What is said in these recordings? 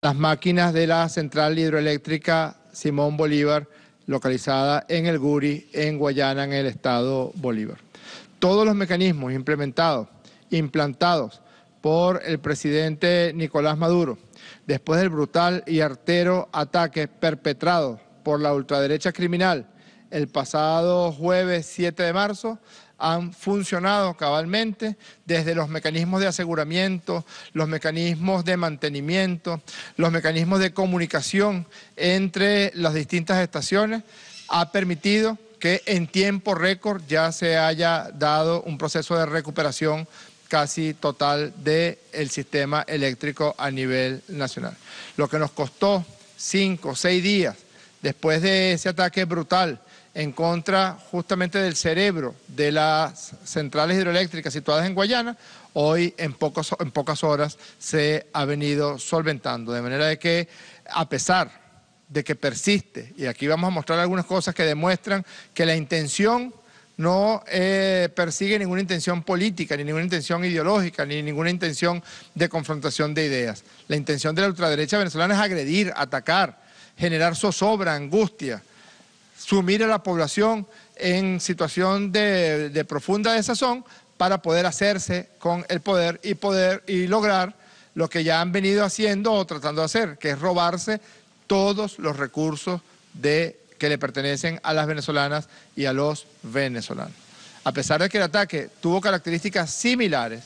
las máquinas de la central hidroeléctrica Simón Bolívar, localizada en el Guri, en Guayana, en el estado Bolívar. Todos los mecanismos implementados, implantados por el presidente Nicolás Maduro, después del brutal y artero ataque perpetrado por la ultraderecha criminal el pasado jueves 7 de marzo, han funcionado cabalmente desde los mecanismos de aseguramiento, los mecanismos de mantenimiento, los mecanismos de comunicación entre las distintas estaciones, ha permitido que en tiempo récord ya se haya dado un proceso de recuperación casi total del sistema eléctrico a nivel nacional. Lo que nos costó cinco, seis días después de ese ataque brutal en contra justamente del cerebro de las centrales hidroeléctricas situadas en Guayana, hoy en, en pocas horas se ha venido solventando. De manera de que, a pesar de que persiste, y aquí vamos a mostrar algunas cosas que demuestran que la intención no eh, persigue ninguna intención política, ni ninguna intención ideológica, ni ninguna intención de confrontación de ideas. La intención de la ultraderecha venezolana es agredir, atacar, generar zozobra, angustia sumir a la población en situación de, profunda desazón para poder hacerse con el poder y poder y lograr lo que ya han venido haciendo o tratando de hacer, que es robarse todos los recursos de, que le pertenecen a las venezolanas y a los venezolanos. A pesar de que el ataque tuvo características similares,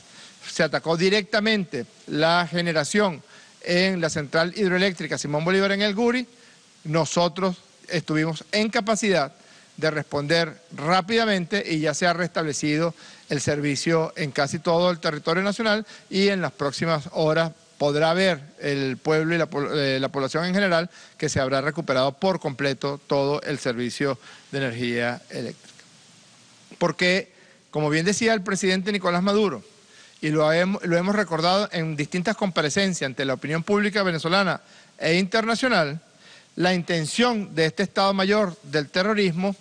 se atacó directamente la generación en la central hidroeléctrica Simón Bolívar en el Guri, nosotros estuvimos en capacidad de responder rápidamente y ya se ha restablecido el servicio en casi todo el territorio nacional y en las próximas horas podrá ver el pueblo y la, eh, población en general que se habrá recuperado por completo todo el servicio de energía eléctrica. Porque, como bien decía el presidente Nicolás Maduro, y lo, lo hemos recordado en distintas comparecencias ante la opinión pública venezolana e internacional, la intención de este Estado Mayor del terrorismo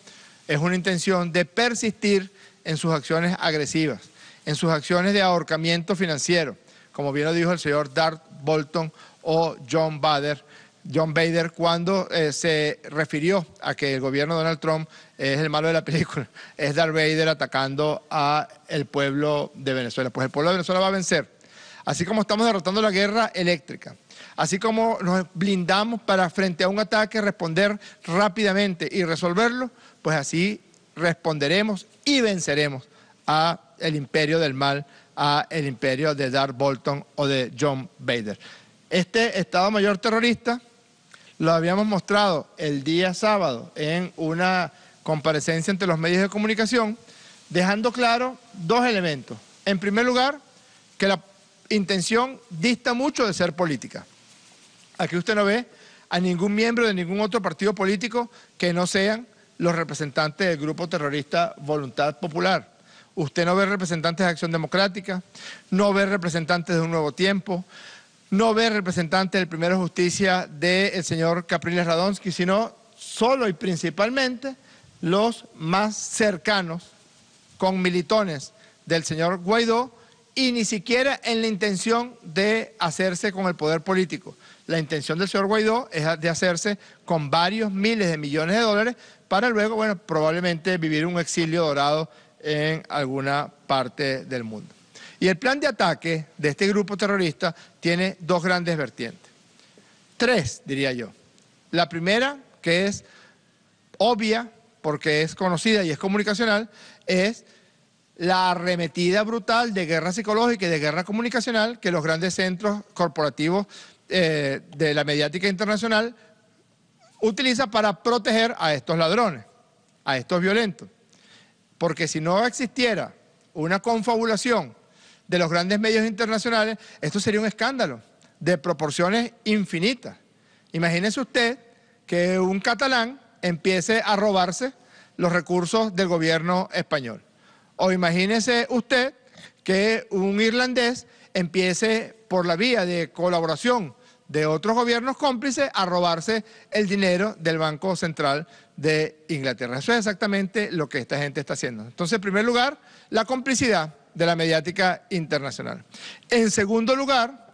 es una intención de persistir en sus acciones agresivas, en sus acciones de ahorcamiento financiero, como bien lo dijo el señor Dart Bolton o John Bader, John Bader cuando eh, se refirió a que el gobierno de Donald Trump es el malo de la película, es Darth Vader atacando a el pueblo de Venezuela. Pues el pueblo de Venezuela va a vencer. Así como estamos derrotando la guerra eléctrica, así como nos blindamos para frente a un ataque responder rápidamente y resolverlo, pues así responderemos y venceremos a el imperio del mal, a el imperio de Darth Bolton o de John Bader. Este Estado Mayor terrorista lo habíamos mostrado el día sábado en una comparecencia entre los medios de comunicación, dejando claro dos elementos. En primer lugar, que la intención dista mucho de ser política. Aquí usted no ve a ningún miembro de ningún otro partido político que no sean los representantes del grupo terrorista Voluntad Popular. Usted no ve representantes de Acción Democrática, no ve representantes de Un Nuevo Tiempo, no ve representantes del Primero Justicia del señor Capriles Radonsky, sino solo y principalmente los más cercanos con militones del señor Guaidó y ni siquiera en la intención de hacerse con el poder político la intención del señor Guaidó es de hacerse con varios miles de millones de dólares para luego, bueno, probablemente vivir un exilio dorado en alguna parte del mundo. Y el plan de ataque de este grupo terrorista tiene dos grandes vertientes. Tres, diría yo. La primera, que es obvia, porque es conocida y es comunicacional, es la arremetida brutal de guerra psicológica y de guerra comunicacional que los grandes centros corporativos eh, de la mediática internacional utiliza para proteger a estos ladrones, a estos violentos. Porque si no existiera una confabulación de los grandes medios internacionales, esto sería un escándalo de proporciones infinitas. Imagínese usted que un catalán empiece a robarse los recursos del gobierno español. O imagínese usted que un irlandés empiece por la vía de colaboración de otros gobiernos cómplices a robarse el dinero del Banco Central de Inglaterra. Eso es exactamente lo que esta gente está haciendo. Entonces, en primer lugar, la complicidad de la mediática internacional. En segundo lugar,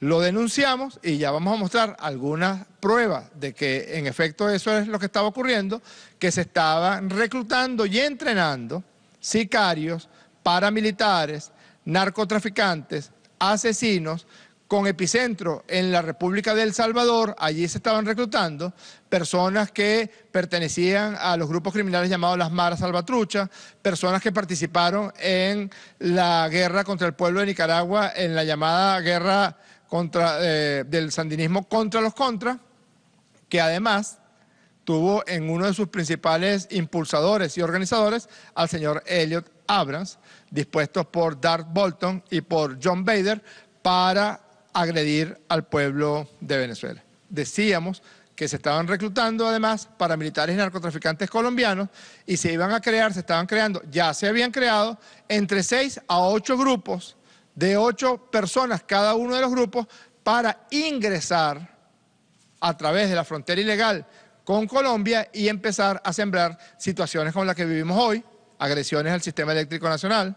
lo denunciamos y ya vamos a mostrar algunas pruebas de que en efecto eso es lo que estaba ocurriendo, que se estaban reclutando y entrenando sicarios, paramilitares, narcotraficantes, asesinos con epicentro en la República del Salvador, allí se estaban reclutando personas que pertenecían a los grupos criminales llamados las Maras salvatrucha personas que participaron en la guerra contra el pueblo de Nicaragua, en la llamada guerra contra, eh, del sandinismo contra los contras, que además tuvo en uno de sus principales impulsadores y organizadores al señor Elliot Abrams, dispuesto por Darth Bolton y por John Bader para agredir al pueblo de Venezuela. Decíamos que se estaban reclutando además paramilitares y narcotraficantes colombianos y se iban a crear, se estaban creando, ya se habían creado entre seis a ocho grupos de ocho personas cada uno de los grupos para ingresar a través de la frontera ilegal con Colombia y empezar a sembrar situaciones como las que vivimos hoy, agresiones al sistema eléctrico nacional,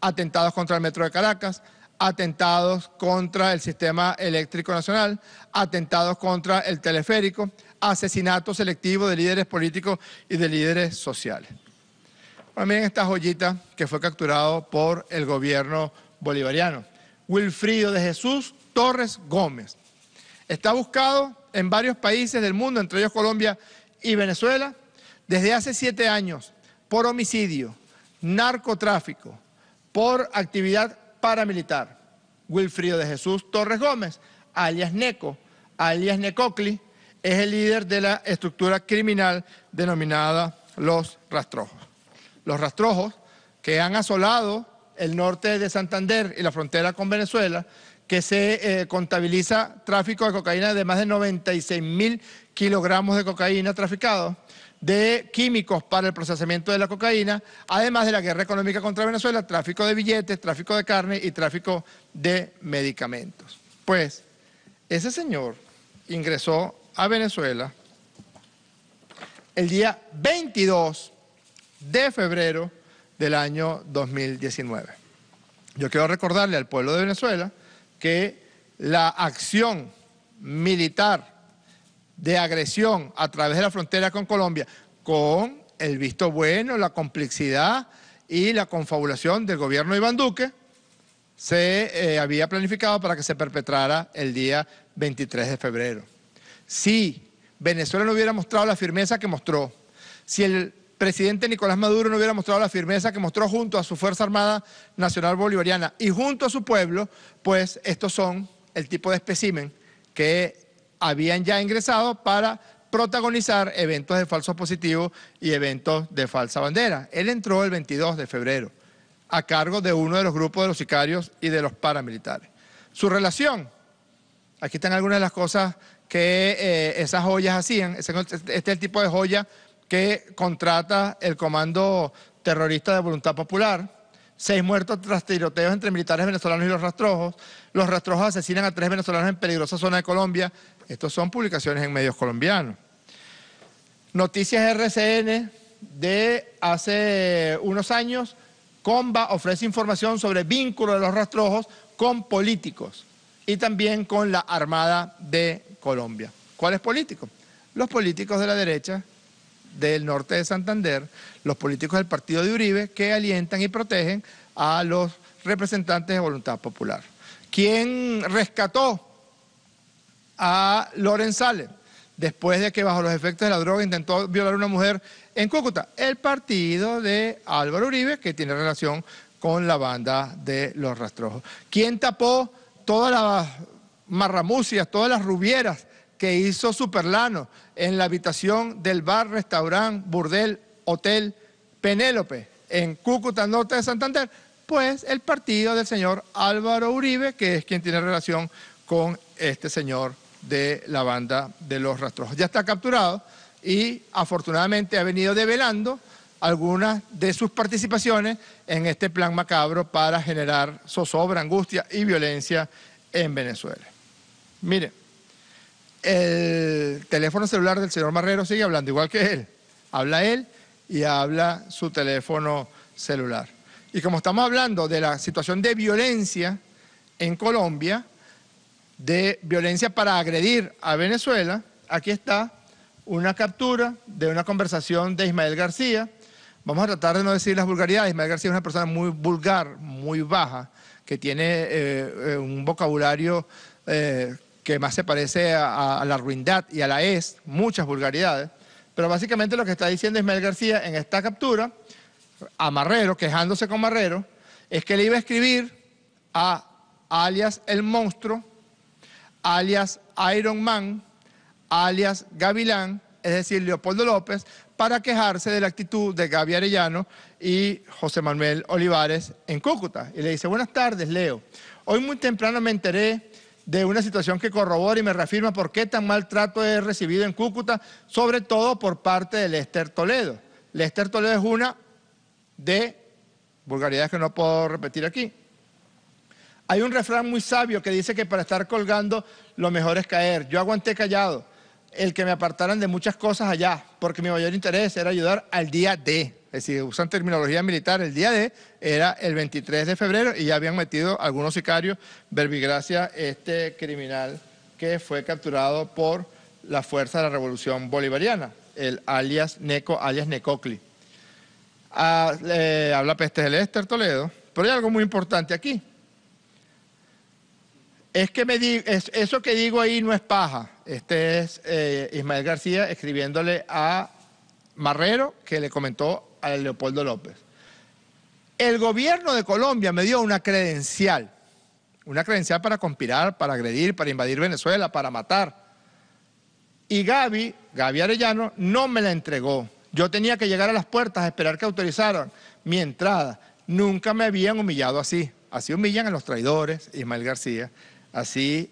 atentados contra el metro de Caracas, atentados contra el sistema eléctrico nacional, atentados contra el teleférico, asesinato selectivo de líderes políticos y de líderes sociales. también miren esta joyita que fue capturado por el gobierno bolivariano. Wilfrido de Jesús Torres Gómez, Está buscado en varios países del mundo, entre ellos Colombia y Venezuela, desde hace siete años por homicidio, narcotráfico, por actividad paramilitar. Wilfrido de Jesús Torres Gómez, alias Neco, alias Necocli, es el líder de la estructura criminal denominada los rastrojos. Los rastrojos que han asolado el norte de Santander y la frontera con Venezuela que se eh, contabiliza tráfico de cocaína de más de 96 mil kilogramos de cocaína traficado, de químicos para el procesamiento de la cocaína, además de la guerra económica contra Venezuela, tráfico de billetes, tráfico de carne y tráfico de medicamentos. Pues ese señor ingresó a Venezuela el día 22 de febrero del año 2019. Yo quiero recordarle al pueblo de Venezuela que la acción militar de agresión a través de la frontera con Colombia, con el visto bueno, la complicidad y la confabulación del gobierno de Iván Duque, se eh, había planificado para que se perpetrara el día 23 de febrero. Si Venezuela no hubiera mostrado la firmeza que mostró, si el presidente Nicolás Maduro no hubiera mostrado la firmeza que mostró junto a su Fuerza Armada Nacional Bolivariana y junto a su pueblo, pues estos son el tipo de especimen que habían ya ingresado para protagonizar eventos de falso positivo y eventos de falsa bandera. Él entró el 22 de febrero a cargo de uno de los grupos de los sicarios y de los paramilitares. Su relación, aquí están algunas de las cosas que eh, esas joyas hacían, este es el tipo de joya que contrata el Comando Terrorista de Voluntad Popular. Seis muertos tras tiroteos entre militares venezolanos y los rastrojos. Los rastrojos asesinan a tres venezolanos en peligrosa zona de Colombia. Estas son publicaciones en medios colombianos. Noticias RCN de hace unos años. Comba ofrece información sobre vínculo de los rastrojos con políticos y también con la Armada de Colombia. ¿Cuáles políticos? Los políticos de la derecha del norte de Santander, los políticos del partido de Uribe, que alientan y protegen a los representantes de voluntad popular. ¿Quién rescató a Loren después de que bajo los efectos de la droga intentó violar a una mujer en Cúcuta? El partido de Álvaro Uribe, que tiene relación con la banda de los rastrojos. ¿Quién tapó todas las marramucias, todas las rubieras que hizo Superlano en la habitación del bar, restaurante, burdel, hotel Penélope en Cúcuta, norte de Santander, pues el partido del señor Álvaro Uribe, que es quien tiene relación con este señor de la banda de los rastrojos. Ya está capturado y afortunadamente ha venido develando algunas de sus participaciones en este plan macabro para generar zozobra, angustia y violencia en Venezuela. Miren el teléfono celular del señor Marrero sigue hablando, igual que él. Habla él y habla su teléfono celular. Y como estamos hablando de la situación de violencia en Colombia, de violencia para agredir a Venezuela, aquí está una captura de una conversación de Ismael García. Vamos a tratar de no decir las vulgaridades. Ismael García es una persona muy vulgar, muy baja, que tiene eh, eh, un vocabulario eh, que más se parece a, la ruindad y a la es, muchas vulgaridades. Pero básicamente lo que está diciendo Ismael García en esta captura a Marrero, quejándose con Marrero, es que le iba a escribir a alias El Monstruo, alias Iron Man, alias Gavilán, es decir, Leopoldo López, para quejarse de la actitud de Gaby Arellano y José Manuel Olivares en Cúcuta. Y le dice, buenas tardes, Leo. Hoy muy temprano me enteré de una situación que corrobora y me reafirma por qué tan mal trato he recibido en Cúcuta, sobre todo por parte de Lester Toledo. Lester Toledo es una de vulgaridades que no puedo repetir aquí. Hay un refrán muy sabio que dice que para estar colgando lo mejor es caer. Yo aguanté callado el que me apartaran de muchas cosas allá, porque mi mayor interés era ayudar al día de es decir, usan terminología militar, el día de era el 23 de febrero y ya habían metido algunos sicarios, verbigracia, este criminal que fue capturado por la fuerza de la revolución bolivariana, el alias Neco, alias Necocli. Ah, habla peste del Toledo, pero hay algo muy importante aquí. Es que me eso que digo ahí no es paja. Este es eh, Ismael García escribiéndole a Marrero, que le comentó a Leopoldo López. El gobierno de Colombia me dio una credencial, una credencial para conspirar, para agredir, para invadir Venezuela, para matar. Y Gaby, Gaby Arellano, no me la entregó. Yo tenía que llegar a las puertas a esperar que autorizaran mi entrada. Nunca me habían humillado así. Así humillan a los traidores, Ismael García. Así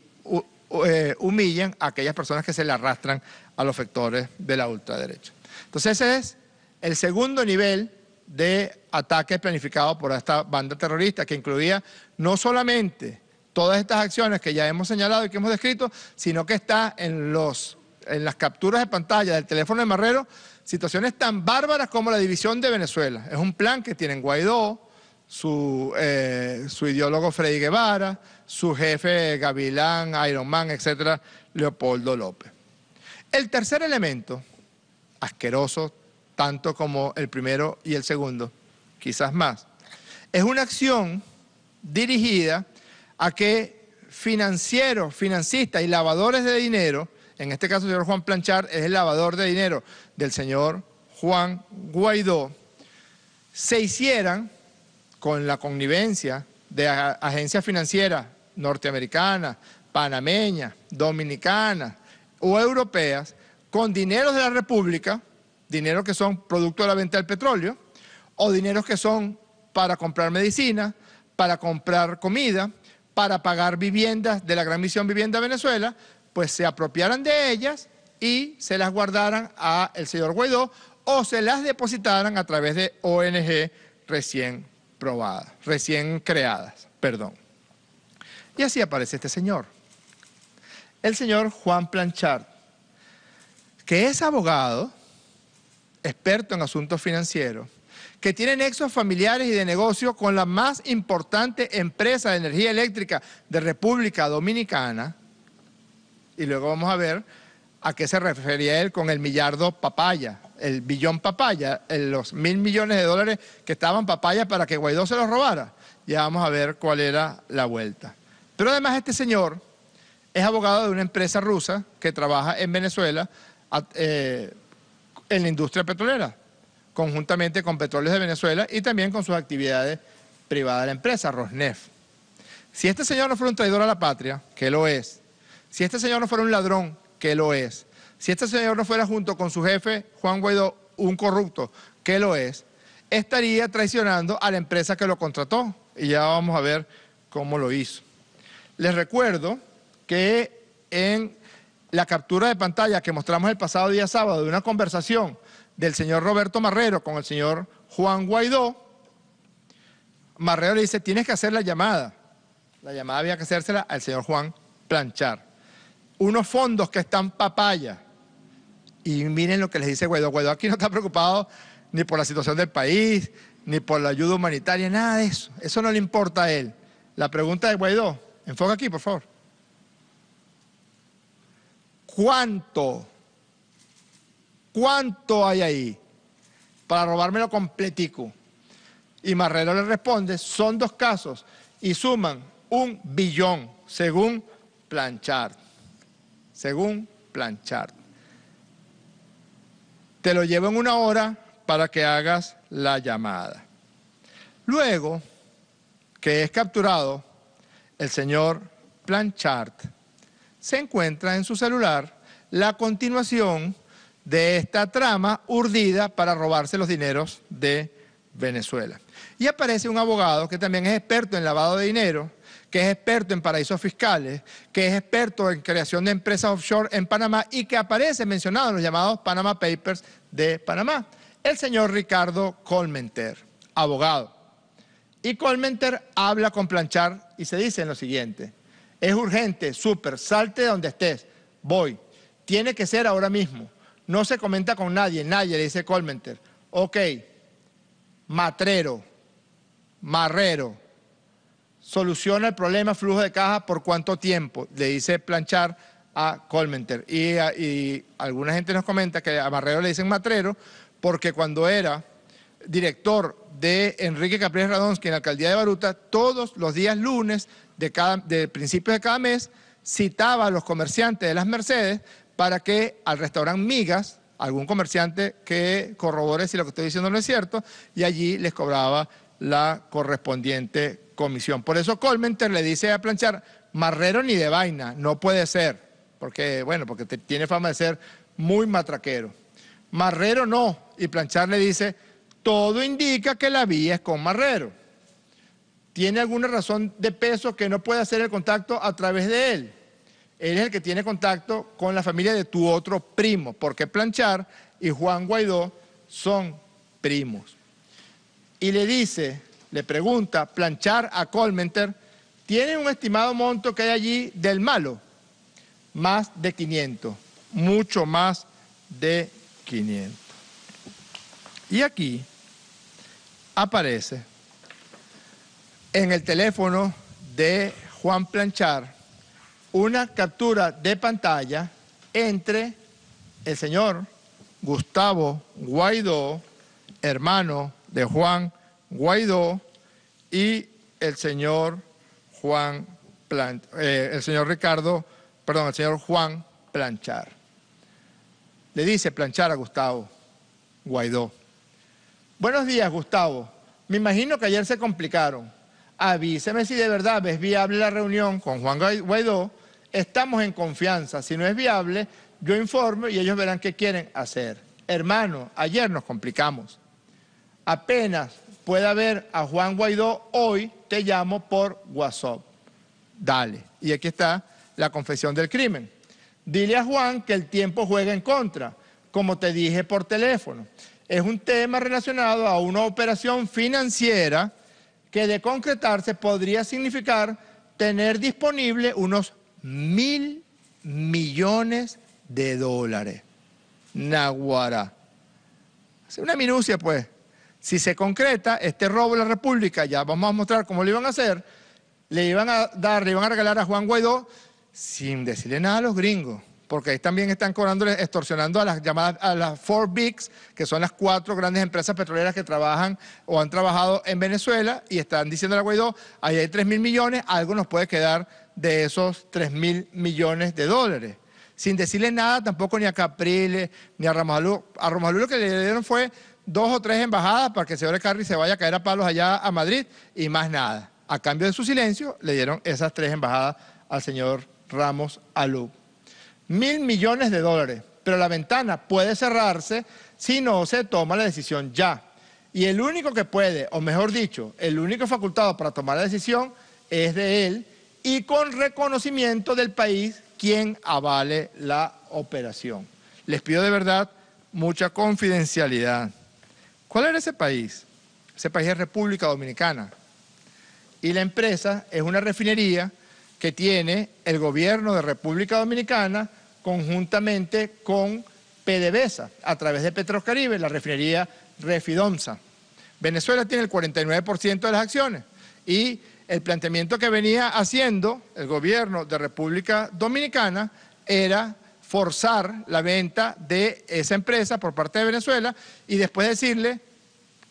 eh, humillan a aquellas personas que se le arrastran a los sectores de la ultraderecha. Entonces ese es el segundo nivel de ataque planificado por esta banda terrorista, que incluía no solamente todas estas acciones que ya hemos señalado y que hemos descrito, sino que está en, los, en las capturas de pantalla del teléfono de Marrero, situaciones tan bárbaras como la división de Venezuela. Es un plan que tienen Guaidó, su, eh, su ideólogo Freddy Guevara, su jefe Gavilán, Iron Man, etcétera, Leopoldo López. El tercer elemento, asqueroso, tanto como el primero y el segundo, quizás más. Es una acción dirigida a que financieros, financistas y lavadores de dinero, en este caso el señor Juan Planchar es el lavador de dinero del señor Juan Guaidó, se hicieran con la connivencia de agencias financieras norteamericanas, panameñas, dominicanas o europeas, con dinero de la República, dinero que son producto de la venta del petróleo, o dineros que son para comprar medicina, para comprar comida, para pagar viviendas de la Gran Misión Vivienda Venezuela, pues se apropiaran de ellas y se las guardaran el señor Guaidó o se las depositaran a través de ONG recién probadas, recién creadas, perdón. Y así aparece este señor, el señor Juan Planchard, que es abogado experto en asuntos financieros, que tiene nexos familiares y de negocio con la más importante empresa de energía eléctrica de República Dominicana, y luego vamos a ver a qué se refería él con el millardo papaya, el billón papaya, los mil millones de dólares que estaban papaya para que Guaidó se los robara. Ya vamos a ver cuál era la vuelta. Pero además este señor es abogado de una empresa rusa que trabaja en Venezuela, eh, en la industria petrolera, conjuntamente con Petróleos de Venezuela y también con sus actividades privadas de la empresa, Rosneft. Si este señor no fuera un traidor a la patria, que lo es, si este señor no fuera un ladrón, que lo es, si este señor no fuera junto con su jefe, Juan Guaidó, un corrupto, que lo es, estaría traicionando a la empresa que lo contrató. Y ya vamos a ver cómo lo hizo. Les recuerdo que en la captura de pantalla que mostramos el pasado día sábado de una conversación del señor Roberto Marrero con el señor Juan Guaidó, Marrero le dice, tienes que hacer la llamada. La llamada había que hacérsela al señor Juan Planchar. Unos fondos que están papaya. Y miren lo que les dice Guaidó. Guaidó aquí no está preocupado ni por la situación del país, ni por la ayuda humanitaria, nada de eso. Eso no le importa a él. La pregunta de Guaidó, enfoca aquí, por favor. ¿Cuánto? ¿Cuánto hay ahí? Para robármelo completico. Y Marrero le responde, son dos casos y suman un billón, según Planchard. Según Planchard. Te lo llevo en una hora para que hagas la llamada. Luego que es capturado el señor Planchard, se encuentra en su celular la continuación de esta trama urdida para robarse los dineros de Venezuela. Y aparece un abogado que también es experto en lavado de dinero, que es experto en paraísos fiscales, que es experto en creación de empresas offshore en Panamá y que aparece mencionado en los llamados Panama Papers de Panamá, el señor Ricardo Colmenter, abogado. Y Colmenter habla con Planchar y se dice lo siguiente. Es urgente, súper, salte de donde estés. Voy. Tiene que ser ahora mismo. No se comenta con nadie, nadie, le dice Colmenter. Ok, matrero, marrero, soluciona el problema flujo de caja por cuánto tiempo, le dice planchar a Colmenter. Y, alguna gente nos comenta que a marrero le dicen matrero porque cuando era director de Enrique Capriles Radonsky en la alcaldía de Baruta, todos los días lunes de, cada, de principios de cada mes, citaba a los comerciantes de las Mercedes para que al restaurante Migas, algún comerciante que corrobore si lo que estoy diciendo no es cierto, y allí les cobraba la correspondiente comisión. Por eso Colmenter le dice a Planchar, marrero ni de vaina, no puede ser, porque bueno, porque tiene fama de ser muy matraquero. Marrero no, y Planchar le dice, todo indica que la vía es con Marrero tiene alguna razón de peso que no puede hacer el contacto a través de él. Él es el que tiene contacto con la familia de tu otro primo, porque Planchar y Juan Guaidó son primos. Y le dice, le pregunta, Planchar a Colmenter, tiene un estimado monto que hay allí del malo? Más de 500, mucho más de 500. Y aquí aparece en el teléfono de Juan Planchar una captura de pantalla entre el señor Gustavo Guaidó, hermano de Juan Guaidó, y el señor Juan Plan, eh, el señor Ricardo, perdón, el señor Juan Planchar. Le dice Planchar a Gustavo Guaidó. Buenos días, Gustavo. Me imagino que ayer se complicaron avíseme si de verdad es viable la reunión con Juan Guaidó, estamos en confianza, si no es viable, yo informo y ellos verán qué quieren hacer. Hermano, ayer nos complicamos. Apenas pueda ver a Juan Guaidó, hoy te llamo por WhatsApp. Dale. Y aquí está la confesión del crimen. Dile a Juan que el tiempo juega en contra, como te dije por teléfono. Es un tema relacionado a una operación financiera que de concretarse podría significar tener disponible unos mil millones de dólares. Naguará. Es una minucia, pues. Si se concreta este robo a la República, ya vamos a mostrar cómo lo iban a hacer, le iban a dar, le iban a regalar a Juan Guaidó sin decirle nada a los gringos porque ahí también están cobrando, extorsionando a las llamadas, a las four bigs, que son las cuatro grandes empresas petroleras que trabajan o han trabajado en Venezuela, y están diciendo a Guaidó, ahí hay 3 mil millones, algo nos puede quedar de esos 3 mil millones de dólares sin decirle nada tampoco ni a Capriles, ni a Ramalú. A Ramalú lo que le dieron fue dos o tres embajadas para que el señor Carri se vaya a caer a palos allá a Madrid y más nada. A cambio de su silencio, le dieron esas tres embajadas al señor Ramos Alú mil millones de dólares, pero la ventana puede cerrarse si no se toma la decisión ya. Y el único que puede, o mejor dicho, el único facultado para tomar la decisión es de él y con reconocimiento del país quien avale la operación. Les pido de verdad mucha confidencialidad. ¿Cuál era ese país? Ese país es República Dominicana. Y la empresa es una refinería que tiene el gobierno de República Dominicana conjuntamente con PDVSA a través de Petrocaribe, la refinería Refidomsa. Venezuela tiene el 49% de las acciones y el planteamiento que venía haciendo el gobierno de República Dominicana era forzar la venta de esa empresa por parte de Venezuela y después decirle,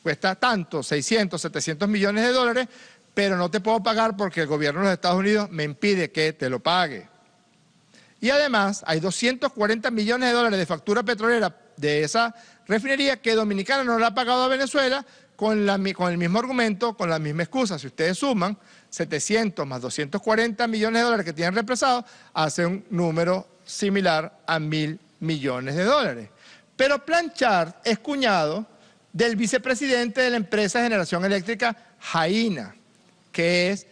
cuesta tanto, 600, 700 millones de dólares, pero no te puedo pagar porque el gobierno de los Estados Unidos me impide que te lo pague. Y además hay 240 millones de dólares de factura petrolera de esa refinería que Dominicana no le ha pagado a Venezuela con, con el mismo argumento, con la misma excusa. Si ustedes suman 700 más 240 millones de dólares que tienen represados, hace un número similar a mil millones de dólares. Pero Planchard es cuñado del vicepresidente de la empresa de generación eléctrica Jaina, que es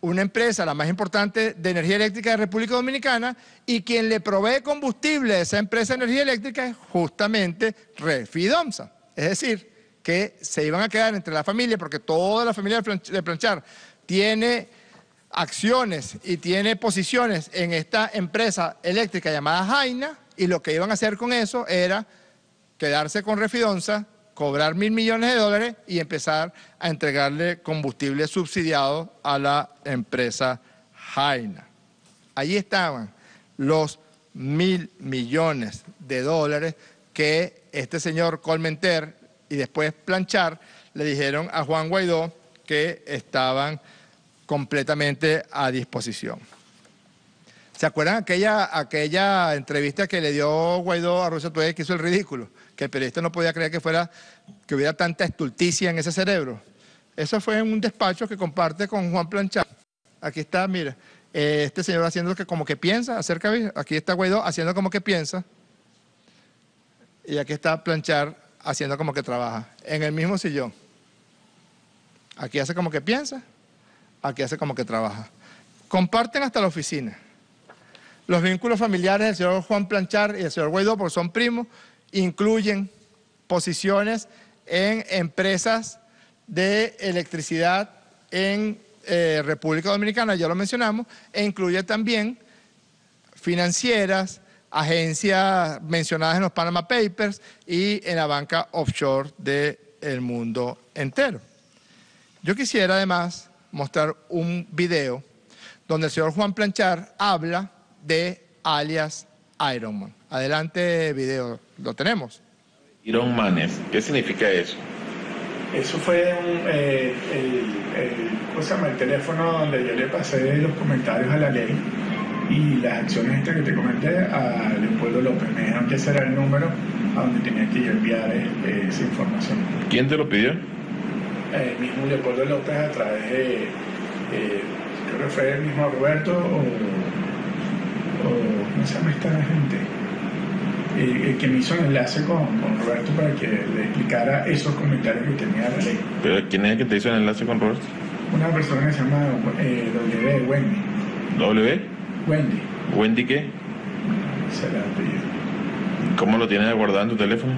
una empresa, la más importante de energía eléctrica de República Dominicana, y quien le provee combustible a esa empresa de energía eléctrica es justamente Refidomsa. Es decir, que se iban a quedar entre la familia, porque toda la familia de Planchar tiene acciones y tiene posiciones en esta empresa eléctrica llamada Jaina, y lo que iban a hacer con eso era quedarse con Refidonza, cobrar mil millones de dólares y empezar a entregarle combustible subsidiado a la empresa Jaina. Ahí estaban los mil millones de dólares que este señor Colmenter y después Planchar le dijeron a Juan Guaidó que estaban completamente a disposición. ¿Se acuerdan aquella, aquella entrevista que le dio Guaidó a Rusia Today que hizo el ridículo? que el periodista no podía creer que, fuera, que hubiera tanta estulticia en ese cerebro. Eso fue en un despacho que comparte con Juan Planchar. Aquí está, mira, este señor haciendo como que piensa acerca Aquí está Guaidó haciendo como que piensa. Y aquí está Planchar haciendo como que trabaja, en el mismo sillón. Aquí hace como que piensa, aquí hace como que trabaja. Comparten hasta la oficina. Los vínculos familiares del señor Juan Planchar y el señor Guaidó, porque son primos, incluyen posiciones en empresas de electricidad en eh, República Dominicana, ya lo mencionamos, e incluye también financieras, agencias mencionadas en los Panama Papers y en la banca offshore del mundo entero. Yo quisiera además mostrar un video donde el señor Juan Planchar habla de alias Ironman. Adelante video lo tenemos. Iron Manes, ¿qué significa eso? Eso fue eh, el, teléfono donde yo le pasé los comentarios a la ley y las acciones estas que te comenté a Leopoldo López. Me dijeron que el número a donde tenía que enviar eh, esa información. ¿Quién te lo pidió? El eh, mismo Leopoldo López a través de, creo que fue el mismo Roberto o, o ¿cómo se llama esta gente? que me hizo un enlace con, Roberto para que le explicara esos comentarios que tenía la ley. ¿Pero quién es el que te hizo el enlace con Roberto? Una persona que se llama eh, W. Wendy. ¿W? Wendy. ¿Wendy qué? Se la ¿Cómo lo tienes guardado en tu teléfono?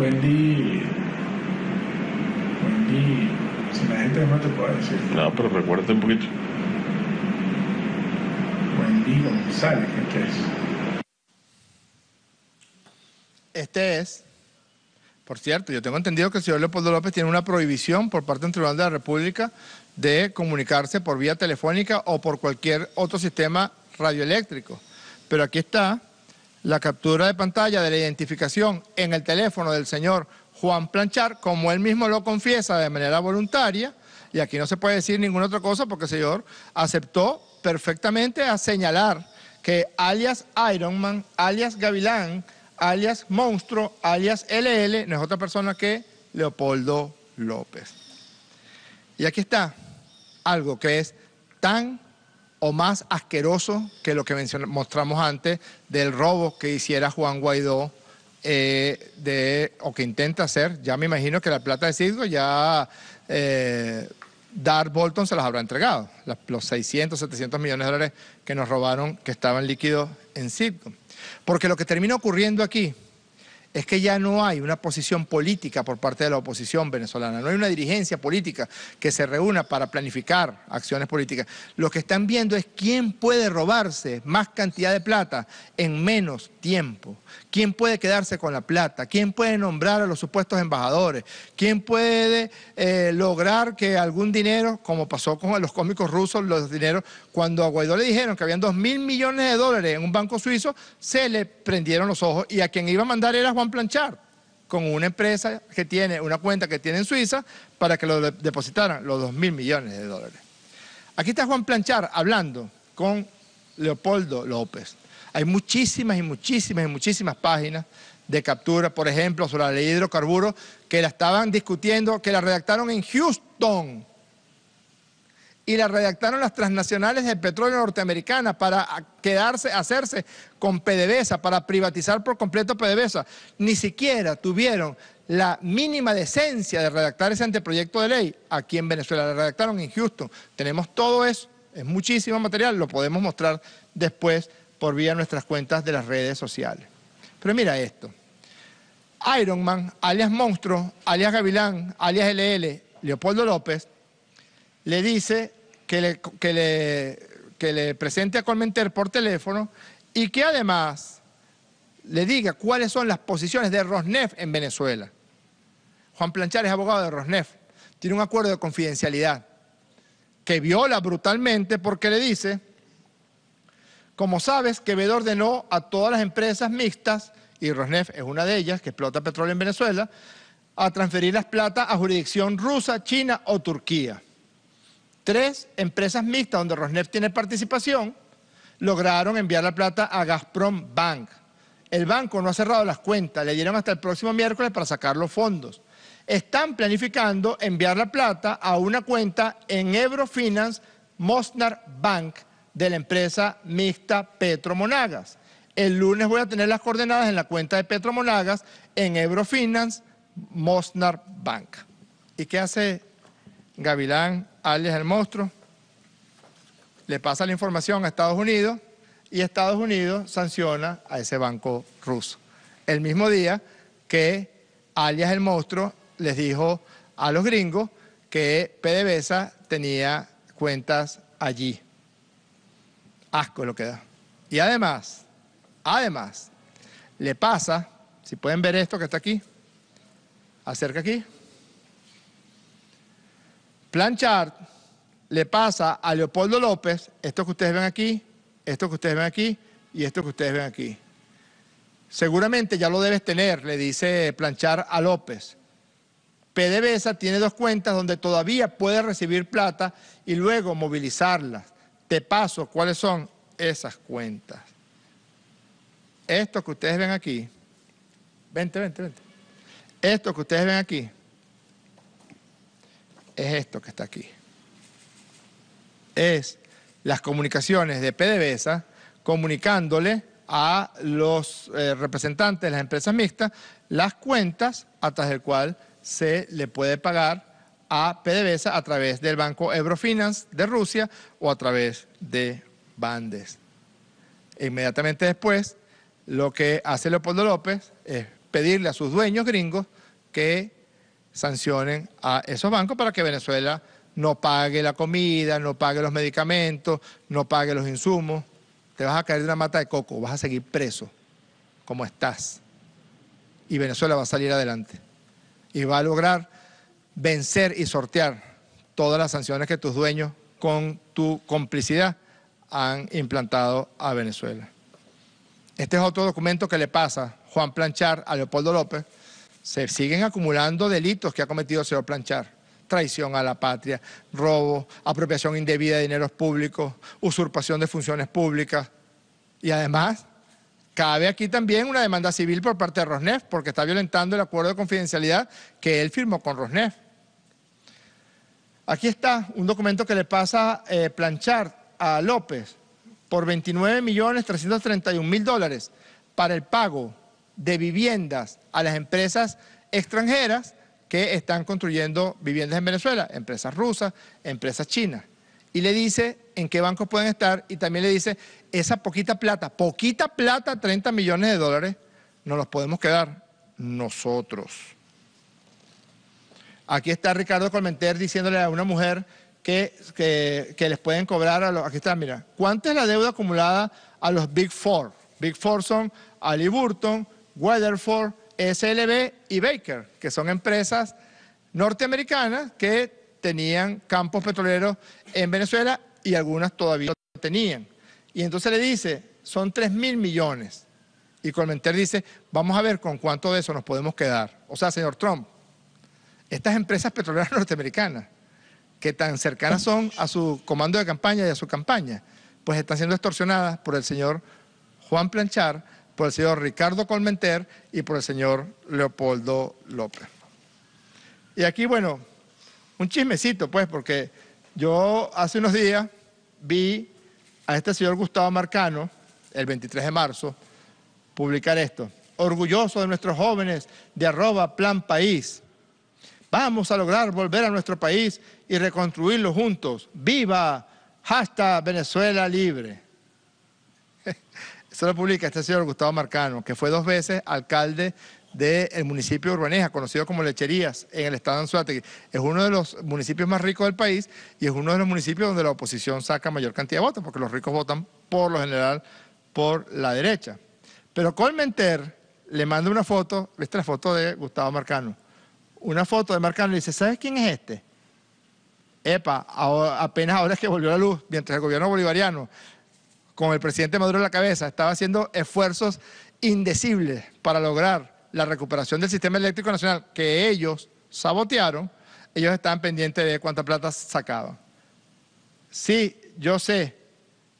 Wendy. Wendy. Si me gente no te puedo decir. No, pero recuérdate un poquito. Wendy González, ¿qué es? Este es, por cierto, yo tengo entendido que el señor Leopoldo López tiene una prohibición por parte del Tribunal de la República de comunicarse por vía telefónica o por cualquier otro sistema radioeléctrico. Pero aquí está la captura de pantalla de la identificación en el teléfono del señor Juan Planchar, como él mismo lo confiesa de manera voluntaria, y aquí no se puede decir ninguna otra cosa porque el señor aceptó perfectamente a señalar que alias Ironman, alias Gavilán, alias Monstruo, alias LL, no es otra persona que Leopoldo López. Y aquí está algo que es tan o más asqueroso que lo que mostramos antes del robo que hiciera Juan Guaidó eh, o que intenta hacer. Ya me imagino que la plata de Cidgo ya eh, Dar Bolton se las habrá entregado, los 600, 700 millones de dólares que nos robaron, que estaban líquidos en Citgo. Porque lo que termina ocurriendo aquí es que ya no hay una posición política por parte de la oposición venezolana, no hay una dirigencia política que se reúna para planificar acciones políticas. Lo que están viendo es quién puede robarse más cantidad de plata en menos tiempo, quién puede quedarse con la plata, quién puede nombrar a los supuestos embajadores, quién puede eh, lograr que algún dinero, como pasó con los cómicos rusos, los dineros cuando a Guaidó le dijeron que habían 2 mil millones de dólares en un banco suizo, se le prendieron los ojos y a quien iba a mandar era Juan Planchar, con una empresa que tiene, una cuenta que tiene en Suiza, para que lo depositaran los 2 mil millones de dólares. Aquí está Juan Planchar hablando con Leopoldo López. Hay muchísimas y muchísimas y muchísimas páginas de captura, por ejemplo, sobre la ley de hidrocarburos, que la estaban discutiendo, que la redactaron en Houston y la redactaron las transnacionales de petróleo norteamericana para quedarse, hacerse con PDVSA, para privatizar por completo PDVSA. Ni siquiera tuvieron la mínima decencia de redactar ese anteproyecto de ley aquí en Venezuela. La redactaron injusto. Tenemos todo eso, es muchísimo material, lo podemos mostrar después por vía de nuestras cuentas de las redes sociales. Pero mira esto. Ironman, alias Monstruo, alias Gavilán, alias LL, Leopoldo López, le dice que le, presente a Colmenter por teléfono y que además le diga cuáles son las posiciones de Rosneft en Venezuela. Juan Planchar es abogado de Rosneft, tiene un acuerdo de confidencialidad que viola brutalmente porque le dice, como sabes, Quevedo ordenó a todas las empresas mixtas, y Rosneft es una de ellas que explota petróleo en Venezuela, a transferir las plata a jurisdicción rusa, China o Turquía. Tres empresas mixtas donde Rosneft tiene participación lograron enviar la plata a Gazprom Bank. El banco no ha cerrado las cuentas, le dieron hasta el próximo miércoles para sacar los fondos. Están planificando enviar la plata a una cuenta en Eurofinance Mosnar Bank de la empresa mixta Petro Monagas. El lunes voy a tener las coordenadas en la cuenta de Petro Monagas en Eurofinance Mosnar Bank. ¿Y qué hace Gavilán, alias el monstruo, le pasa la información a Estados Unidos y Estados Unidos sanciona a ese banco ruso. El mismo día que alias el monstruo les dijo a los gringos que PDVSA tenía cuentas allí. Asco lo que da. Y además, además, le pasa, si pueden ver esto que está aquí, acerca aquí, Planchard le pasa a Leopoldo López esto que ustedes ven aquí, esto que ustedes ven aquí y esto que ustedes ven aquí. Seguramente ya lo debes tener, le dice Planchar a López. PDVSA tiene dos cuentas donde todavía puede recibir plata y luego movilizarlas. Te paso cuáles son esas cuentas. Esto que ustedes ven aquí. Vente, vente, vente. Esto que ustedes ven aquí es esto que está aquí. Es las comunicaciones de PDVSA comunicándole a los eh, representantes de las empresas mixtas las cuentas a través del cual se le puede pagar a PDVSA a través del banco Eurofinance de Rusia o a través de Bandes. Inmediatamente después, lo que hace Leopoldo López es pedirle a sus dueños gringos que sancionen a esos bancos para que Venezuela no pague la comida, no pague los medicamentos, no pague los insumos. Te vas a caer de una mata de coco, vas a seguir preso, como estás. Y Venezuela va a salir adelante. Y va a lograr vencer y sortear todas las sanciones que tus dueños, con tu complicidad, han implantado a Venezuela. Este es otro documento que le pasa Juan Planchar a Leopoldo López, se siguen acumulando delitos que ha cometido el señor Planchar. Traición a la patria, robo, apropiación indebida de dineros públicos, usurpación de funciones públicas. Y además, cabe aquí también una demanda civil por parte de Rosneft, porque está violentando el acuerdo de confidencialidad que él firmó con Rosnef Aquí está un documento que le pasa eh, Planchar a López por 29.331.000 dólares para el pago de viviendas a las empresas extranjeras que están construyendo viviendas en Venezuela, empresas rusas, empresas chinas. Y le dice en qué bancos pueden estar y también le dice, esa poquita plata, poquita plata, 30 millones de dólares, no los podemos quedar nosotros. Aquí está Ricardo Colmenter diciéndole a una mujer que, que, les pueden cobrar a los... Aquí está, mira, ¿cuánta es la deuda acumulada a los Big Four? Big Four son Ali Burton, Weatherford, SLB y Baker, que son empresas norteamericanas que tenían campos petroleros en Venezuela y algunas todavía lo tenían. Y entonces le dice, son 3 mil millones. Y Colmenter dice, vamos a ver con cuánto de eso nos podemos quedar. O sea, señor Trump, estas empresas petroleras norteamericanas, que tan cercanas son a su comando de campaña y a su campaña, pues están siendo extorsionadas por el señor Juan Planchar, por el señor Ricardo Colmenter y por el señor Leopoldo López. Y aquí, bueno, un chismecito, pues, porque yo hace unos días vi a este señor Gustavo Marcano, el 23 de marzo, publicar esto. Orgulloso de nuestros jóvenes de arroba plan país. Vamos a lograr volver a nuestro país y reconstruirlo juntos. ¡Viva! Hasta Venezuela libre. Se lo publica este señor Gustavo Marcano, que fue dos veces alcalde del municipio Urbaneja, conocido como Lecherías, en el estado de Anzuategui. Es uno de los municipios más ricos del país y es uno de los municipios donde la oposición saca mayor cantidad de votos, porque los ricos votan por lo general por la derecha. Pero Colmenter le manda una foto, esta es la foto de Gustavo Marcano, una foto de Marcano y dice, ¿sabes quién es este? Epa, apenas ahora es que volvió la luz, mientras el gobierno bolivariano con el presidente Maduro en la cabeza, estaba haciendo esfuerzos indecibles para lograr la recuperación del sistema eléctrico nacional que ellos sabotearon, ellos estaban pendientes de cuánta plata sacaban. Sí, yo sé,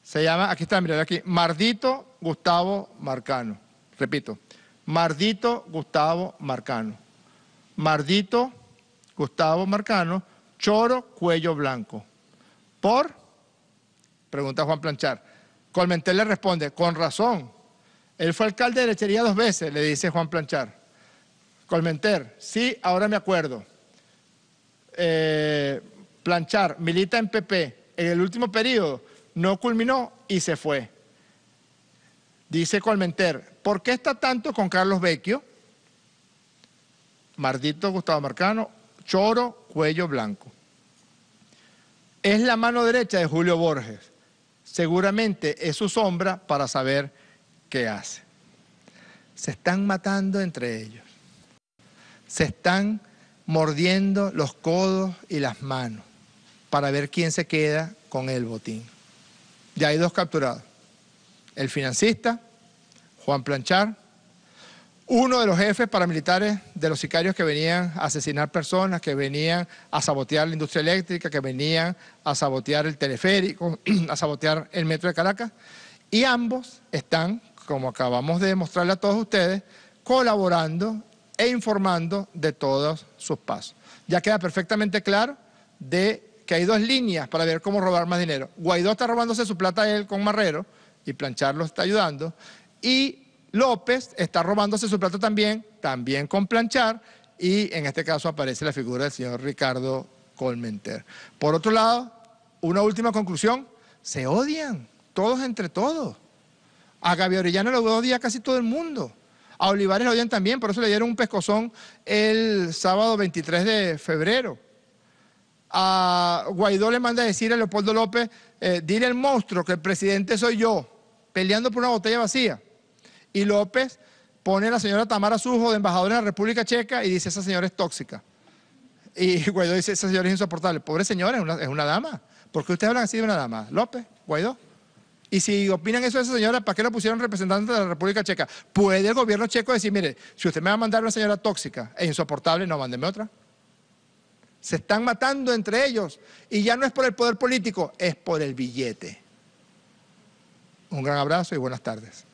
se llama, aquí está, mira, aquí, Mardito Gustavo Marcano, repito, Mardito Gustavo Marcano, Mardito Gustavo Marcano, Choro Cuello Blanco, por, pregunta Juan Planchar, Colmenter le responde, con razón. Él fue alcalde de Lechería dos veces, le dice Juan Planchar. Colmenter, sí, ahora me acuerdo. Eh, Planchar, milita en PP, en el último periodo, no culminó y se fue. Dice Colmenter, ¿por qué está tanto con Carlos Vecchio? Mardito Gustavo Marcano, choro, cuello blanco. Es la mano derecha de Julio Borges seguramente es su sombra para saber qué hace. Se están matando entre ellos. Se están mordiendo los codos y las manos para ver quién se queda con el botín. Ya hay dos capturados. El financista, Juan Planchar, uno de los jefes paramilitares de los sicarios que venían a asesinar personas, que venían a sabotear la industria eléctrica, que venían a sabotear el teleférico, a sabotear el metro de Caracas. Y ambos están, como acabamos de demostrarle a todos ustedes, colaborando e informando de todos sus pasos. Ya queda perfectamente claro de que hay dos líneas para ver cómo robar más dinero. Guaidó está robándose su plata él con Marrero y Plancharlo está ayudando. Y López está robándose su plato también, también con planchar, y en este caso aparece la figura del señor Ricardo Colmenter. Por otro lado, una última conclusión, se odian, todos entre todos. A Gabriel Orellana lo odia casi todo el mundo. A Olivares lo odian también, por eso le dieron un pescozón el sábado 23 de febrero. A Guaidó le manda a decir a Leopoldo López, eh, dile al monstruo que el presidente soy yo, peleando por una botella vacía y López pone a la señora Tamara Sujo de embajadora de la República Checa y dice, esa señora es tóxica. Y Guaidó dice, esa señora es insoportable. Pobre señora, es una, dama. ¿Por qué ustedes hablan así de una dama? López, Guaidó. Y si opinan eso de esa señora, ¿para qué la pusieron representante de la República Checa? ¿Puede el gobierno checo decir, mire, si usted me va a mandar una señora tóxica e insoportable, no, mándeme otra? Se están matando entre ellos. Y ya no es por el poder político, es por el billete. Un gran abrazo y buenas tardes.